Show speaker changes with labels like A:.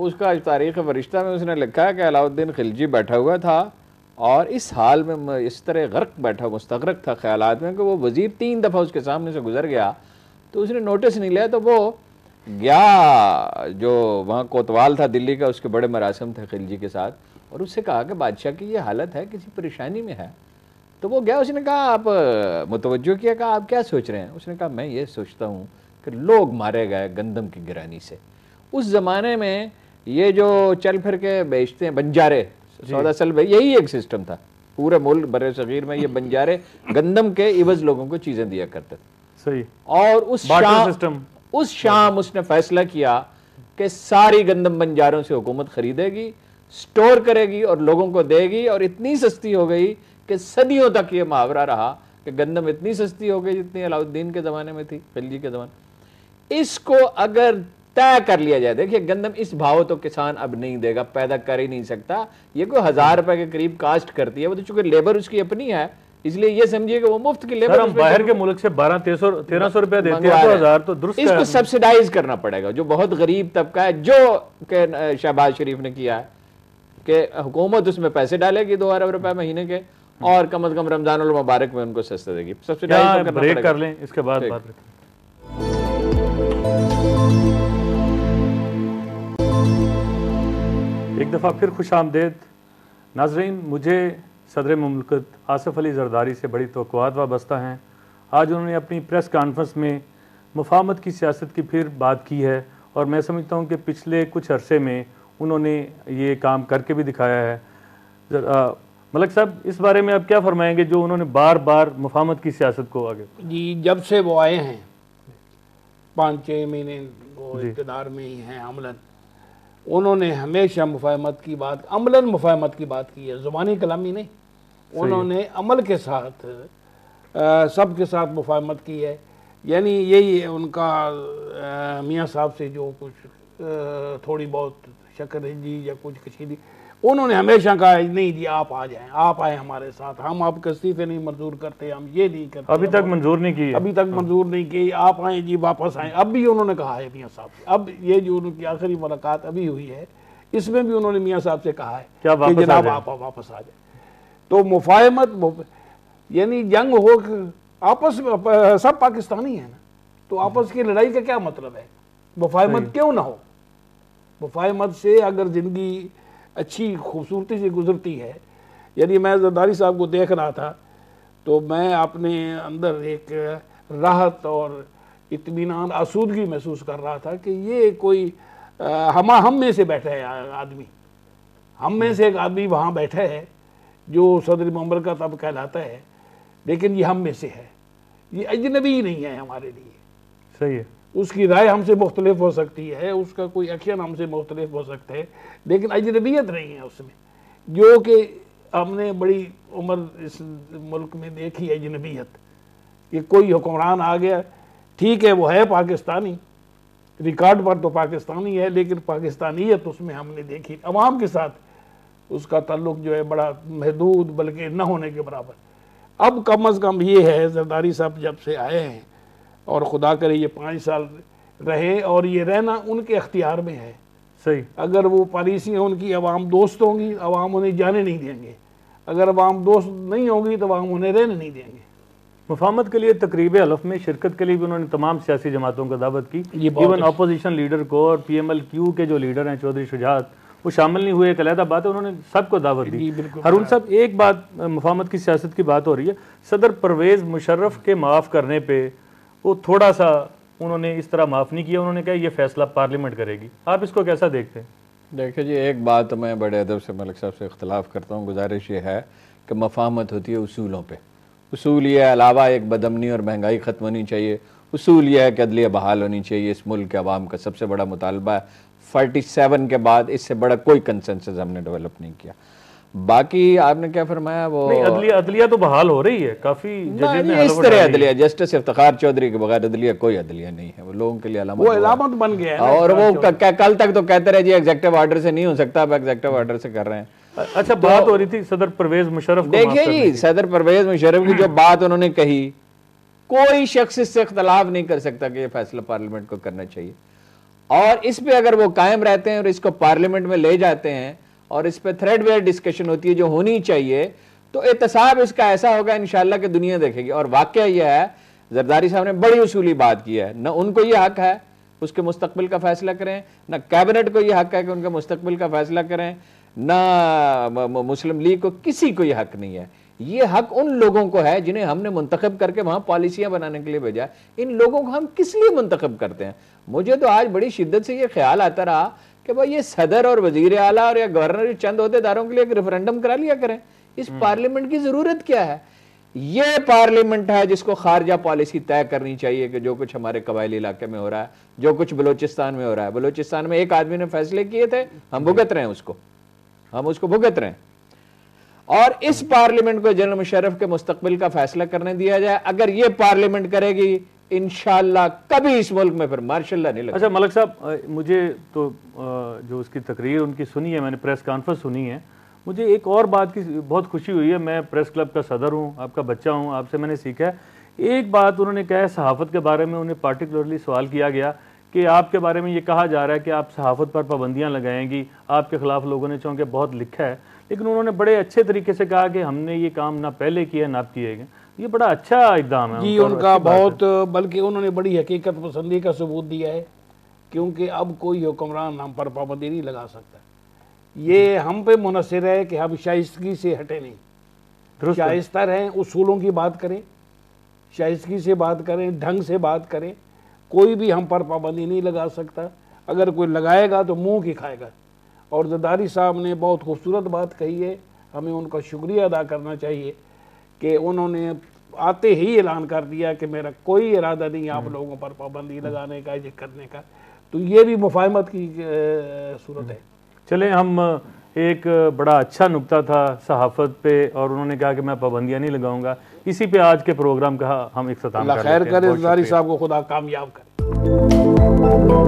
A: उसका आज तारीख फरिश्ता में उसने लिखा है कि अलाउद्दीन खिलजी बैठा हुआ था और इस हाल में इस तरह गर्क बैठा मुस्तरक था ख्याल में कि वो वज़ीर तीन दफ़ा उसके सामने से गुजर गया तो उसने नोटिस नहीं लिया तो वो गया जो वहाँ कोतवाल था दिल्ली का उसके बड़े मरासम थे खिलजी के साथ और उससे कहा कि बादशाह की ये हालत है किसी परेशानी में है तो वो गया उसने कहा आप मुतवजो किया कहा आप क्या सोच रहे हैं उसने कहा मैं ये सोचता हूँ कि लोग मारे गए गंदम की गिरानी से उस ज़माने में ये जो चल फिर के बेचते हैं बंजारे सौदा सल यही एक सिस्टम था पूरे मुल्क बर सगीर में ये बंजारे गंदम के इवज लोगों को चीज़ें दिया करते थे सही और उस शाम सिस्टम उस शाम उसने फैसला किया कि सारी गंदम बंजारों से हुकूमत खरीदेगी स्टोर करेगी और लोगों को देगी और इतनी सस्ती हो गई कि सदियों तक ये मुहावरा रहा कि गंदम इतनी सस्ती हो गई जितनी अलाउद्दीन के ज़माने में थी खिलजी के ज़माने इसको अगर तय कर लिया जाए देखिए गंदम इस भाव तो किसान अब नहीं देगा पैदा कर ही नहीं सकता ये कोई हजार रुपए के करीब कास्ट करती है वो तो चूंकि लेबर उसकी अपनी है इसलिए ये समझिए कि वो मुफ्त की लेबर बाहर के मुल्क से
B: बारह तेरह
A: सौ रुपया देते हैं तो हजार तो दुरुस्त इसको सब्सिडाइज करना पड़ेगा जो बहुत गरीब तबका है जो शहबाज शरीफ ने किया है कि हुकूमत उसमें पैसे डालेगी दो अरब रुपए महीने के हम्म। और कम अज कम रमजान मुबारक में उनको सस्ते देगी सब्सिडाइज तो ब्रेक कर लें इसके बाद बात
B: एक दफ़ा फिर खुश आमदेद नाजरीन मुझे सदर ममलकत आसफ़ अली जरदारी से बड़ी तो वाबस्ता हैं आज उन्होंने अपनी प्रेस कॉन्फ्रेंस में मुफामत की सियासत की फिर बात की है और मैं समझता हूँ कि पिछले कुछ अरसे में उन्होंने ये काम करके भी दिखाया है मलक साहब इस बारे में आप क्या फरमाएंगे जो उन्होंने बार बार मुफामत की सियासत को आगे जी जब
C: से वो आए हैं पाँच छः महीने वो इकदार में ही हैं अमलन उन्होंने हमेशा मुफाहमत की बात अमला मुफाहमत की बात की है ज़ुबानी कलामी नहीं उन्होंने अमल के साथ सब के साथ मुफाहमत की है यानी यही है उनका मियाँ साहब से जो कुछ आ, थोड़ी बहुत शकर जी या कुछ कशीदी उन्होंने हमेशा कहा नहीं जी आप आ जाएं आप आए हमारे साथ हम आपके इस्तीफे नहीं मंजूर करते हम ये नहीं करते अभी तक
B: मंजूर नहीं की अभी तक
C: हाँ। मंजूर नहीं की आप आए जी वापस आए अब भी उन्होंने कहा है मियाँ साहब अब ये जो उनकी आखिरी मुलाकात अभी हुई है इसमें भी उन्होंने मियाँ साहब से कहा है क्या कि जनाब आप वापस आ जाए तो मुफाहमत यानी जंग हो आपस में सब पाकिस्तानी है ना तो आपस की लड़ाई का क्या मतलब है मुफाहमत क्यों ना हो मुफाहमत से अगर ज़िंदगी अच्छी खूबसूरती से गुजरती है यानी मैं जरदारी साहब को देख रहा था तो मैं अपने अंदर एक राहत और इतमान आसूदगी महसूस कर रहा था कि ये कोई हम हम में से बैठा है आदमी हम में से एक आदमी वहाँ बैठा है जो सदर मम्बर का तब कहलाता है लेकिन ये हम में से है ये अजनबी नहीं है हमारे लिए सही है उसकी राय हमसे मुख्तलिफ हो सकती है उसका कोई एक्शन हमसे मुख्तलिफ हो सकता है लेकिन अजनबीयत नहीं है उसमें जो कि हमने बड़ी उम्र इस मुल्क में देखी अजनबीयत कि कोई हुक्मरान आ गया ठीक है वो है पाकिस्तानी रिकॉर्ड पर तो पाकिस्तानी है लेकिन पाकिस्तानियत उसमें हमने देखी अवाम के साथ उसका तल्लुक जो है बड़ा महदूद बल्कि न होने के बराबर अब कम अज़ कम ये है जरदारी साहब जब से आए हैं और खुदा करे ये पाँच साल रहे और ये रहना उनके अख्तियार में है सही अगर वो पारिसी हैं उनकी आवाम दोस्त होंगी आवाम उन्हें जाने नहीं देंगे
B: अगर आवाम दोस्त नहीं होगी तो आवाम उन्हें रहने नहीं देंगे मुफामत के लिए तकरीब हलफ में शिरकत के लिए भी उन्होंने तमाम सियासी जमातों को दावत की इवन अपोजिशन लीडर को और पी एम एल क्यू के जो लीडर हैं चौधरी शुजात वो शामिल नहीं हुए एक अलहदा बात है उन्होंने सबको दावत दी हरून साहब एक बात मुफामत की सियासत की बात हो रही है सदर परवेज़ मुशर्रफ के माफ़ करने पर वो थोड़ा सा उन्होंने इस तरह माफ़ नहीं किया उन्होंने कहा यह फैसला पार्लियामेंट करेगी आप इसको कैसा देखते हैं
A: देखिए जी एक बात तो मैं बड़े अदब से मलिक साहब से इख्तलाफ करता हूँ गुजारिश ये है कि मफाहमत होती है उसूलों पर उसूल ये अलावा एक बदमनी और महंगाई ख़त्म होनी चाहिए उसूल यह है कि अदलिया बहाल होनी चाहिए इस मुल्क के आवाम का सबसे बड़ा मुतालबा है फोर्टी सेवन के बाद इससे बड़ा कोई कंसेंसस हमने डेवलप नहीं किया बाकी आपने क्या फरमाया वो अदलिया
B: अदलिया तो बहाल हो रही है काफी ने इस तरह अदलिया
A: जस्टिस इफ्तार चौधरी के बगैर अदलिया कोई अदलिया नहीं है वो लोगों के लिए अलामत वो अलामत
B: बन गया है और वो
A: कल तक तो कहते रहे जी एग्जेक्टिव ऑर्डर से नहीं हो सकता आप एग्जेक्टिव ऑर्डर से कर रहे हैं अच्छा तो बात हो रही थी सदर परवेज मुशरफ देखिए जी सदर परवेज मुशरफ की जो बात उन्होंने कही कोई शख्स इससे इख्तलाफ नहीं कर सकता कि यह फैसला पार्लियामेंट को करना चाहिए और इस पर अगर वो कायम रहते हैं और इसको पार्लियामेंट में ले जाते हैं और इस पर थ्रेड वेयर डिस्कशन होती है जो होनी चाहिए तो एहतसाब इसका ऐसा होगा इनशाला कि दुनिया देखेगी और वाक्य यह है जरदारी साहब ने बड़ी उसूली बात की है न उनको ये हक है उसके मुस्तबिल का फैसला करें न कैबिनेट को यह हक है कि उनके मुस्तबिल का फैसला करें न मुस्लिम लीग को किसी को यह हक नहीं है ये हक उन लोगों को है जिन्हें हमने मुंतखब करके वहां पॉलिसियां बनाने के लिए भेजा इन लोगों को हम किस लिए मुंतखब करते हैं मुझे तो आज बड़ी शिद्दत से यह ख्याल आता रहा कि भाई ये सदर और वजीर आला और या गवर्नर चंद अहदेदारों के लिए एक रेफरेंडम करा लिया करें इस पार्लियामेंट हम्म। की जरूरत क्या है ये पार्लियामेंट है जिसको खारजा पॉलिसी तय करनी चाहिए कि जो कुछ हमारे कबायली इलाके में हो रहा है जो कुछ बलोचिस्तान में हो रहा है बलोचिस्तान में एक आदमी ने फैसले किए थे हम भुगत रहे हैं उसको हम उसको भुगत रहे हैं और इस पार्लियामेंट को जनरल मुशरफ के मुस्तबिल का फैसला करने दिया जाए अगर ये पार्लियामेंट करेगी इन कभी इस मुल्क में फिर मार्शाला नहीं लगा अच्छा
B: मलक साहब मुझे तो जो उसकी तकरीर उनकी सुनी है मैंने प्रेस कॉन्फ्रेंस सुनी है मुझे एक और बात की बहुत खुशी हुई है मैं प्रेस क्लब का सदर हूँ आपका बच्चा हूँ आपसे मैंने सीखा है एक बात उन्होंने कहा है सहाफत के बारे में उन्हें पार्टिकुलरली सवाल किया गया कि आपके बारे में ये कहा जा रहा है कि आप सहाफत पर पाबंदियाँ लगाएंगी आपके खिलाफ लोगों ने चूँकि बहुत लिखा है लेकिन उन्होंने बड़े अच्छे तरीके से कहा कि हमने ये काम ना पहले किया ना किए गए ये बड़ा अच्छा इकदाम है जी उनका बहुत
C: बल्कि उन्होंने बड़ी हकीकत पसंदी का सबूत दिया है क्योंकि अब कोई हुक्मरान हम पर पाबंदी नहीं लगा सकता ये हम पे मुनसर है कि हम शाइस्तगी से हटे नहीं शाइस्ता रहें उसूलों की बात करें शाइस्तगी से बात करें ढंग से बात करें कोई भी हम पर पाबंदी नहीं लगा सकता अगर कोई लगाएगा तो मुंह की खाएगा और जदारी साहब ने बहुत खूबसूरत बात कही है हमें उनका शुक्रिया अदा करना चाहिए कि उन्होंने आते ही ऐलान कर दिया कि मेरा कोई इरादा नहीं आप हम्म। लोगों पर पाबंदी लगाने का या करने का
B: तो ये भी मुफाहमत की सूरत है हम्म। चले हम एक बड़ा अच्छा नुकता था सहाफत पे और उन्होंने कहा कि मैं पाबंदियाँ नहीं लगाऊंगा इसी पे आज के प्रोग्राम का हम इख्ताम खैर करें साहब को खुदा कामयाब करें